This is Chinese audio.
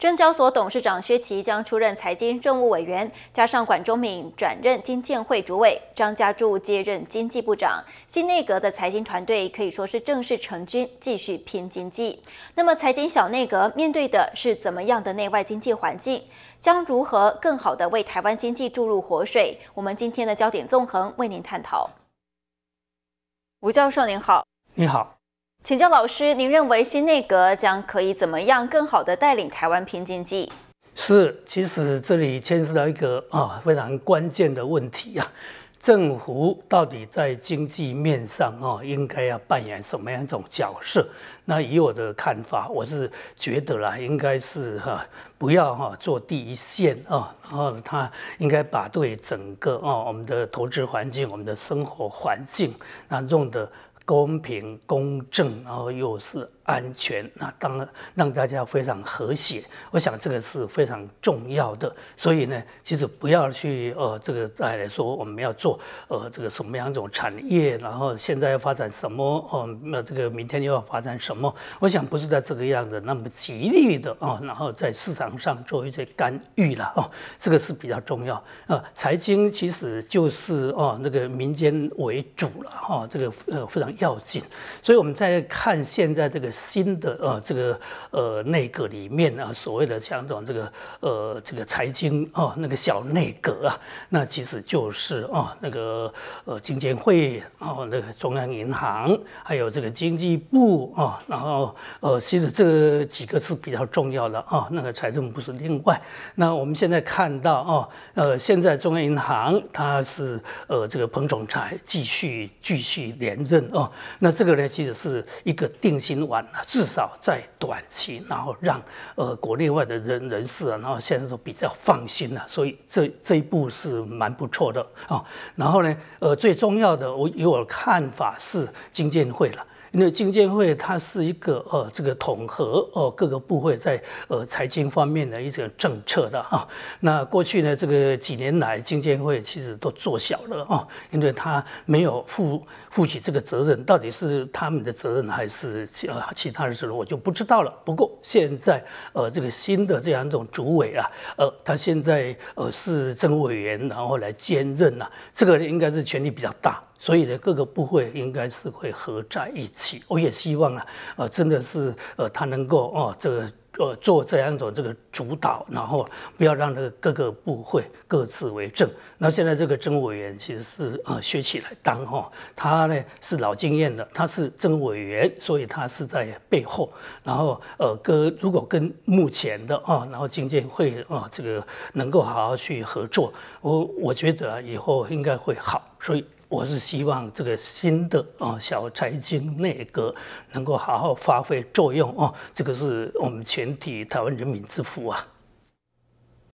证交所董事长薛琪将出任财经政务委员，加上管中敏转任经建会主委，张家柱接任经济部长，新内阁的财经团队可以说是正式成军，继续拼经济。那么，财经小内阁面对的是怎么样的内外经济环境？将如何更好的为台湾经济注入活水？我们今天的焦点纵横为您探讨。吴教授您好，你好。请教老师，您认为新内阁将可以怎么样更好地带领台湾拼经济？是，其实这里牵涉到一个啊非常关键的问题啊，政府到底在经济面上啊应该要扮演什么样一种角色？那以我的看法，我是觉得啦，应该是哈不要哈做第一线啊，然后他应该把对整个啊我们的投资环境、我们的生活环境那用的。公平公正，然后又是安全，那当然让大家非常和谐。我想这个是非常重要的。所以呢，其实不要去呃，这个再来说我们要做呃，这个什么样一种产业，然后现在要发展什么，哦，那这个明天又要发展什么？我想不是在这个样子那么极力的啊，然后在市场上做一些干预了啊，这个是比较重要。呃，财经其实就是哦，那个民间为主了哈，这个呃非常。要紧，所以我们在看现在这个新的呃这个呃内阁里面啊，所谓的像这种这个呃这个财经哦那个小内阁啊，那其实就是哦那个呃证监会哦那个中央银行还有这个经济部啊，然后呃其实这几个是比较重要的啊，那个财政部是另外。那我们现在看到啊，呃现在中央银行它是呃这个彭总裁继续继续连任。哦，那这个呢，其实是一个定心丸啊，至少在短期，然后让呃国内外的人人士啊，然后现在都比较放心了，所以这这一步是蛮不错的啊。然后呢，呃，最重要的，我有我的看法是金建会了。因为证监会它是一个呃这个统合哦各个部会在呃财经方面的一种政策的啊。那过去呢这个几年来证监会其实都做小了啊，因为它没有负负起这个责任，到底是他们的责任还是其呃其他人的责任，我就不知道了。不过现在呃这个新的这样一种主委啊，呃他现在呃是政务委员然后来兼任呐，这个应该是权力比较大。所以呢，各个部会应该是会合在一起。我也希望啊，呃，真的是呃，他能够哦，这个呃，做这样的这个主导，然后不要让这个各个部会各自为政。那现在这个政委员其实是呃，薛起来当哈，他呢是老经验的，他是政委员，所以他是在背后。然后呃，跟如果跟目前的啊，然后经济会啊，这个能够好好去合作，我我觉得以后应该会好。所以。我是希望这个新的啊小财经内阁能够好好发挥作用哦，这个是我们全体台湾人民之福啊。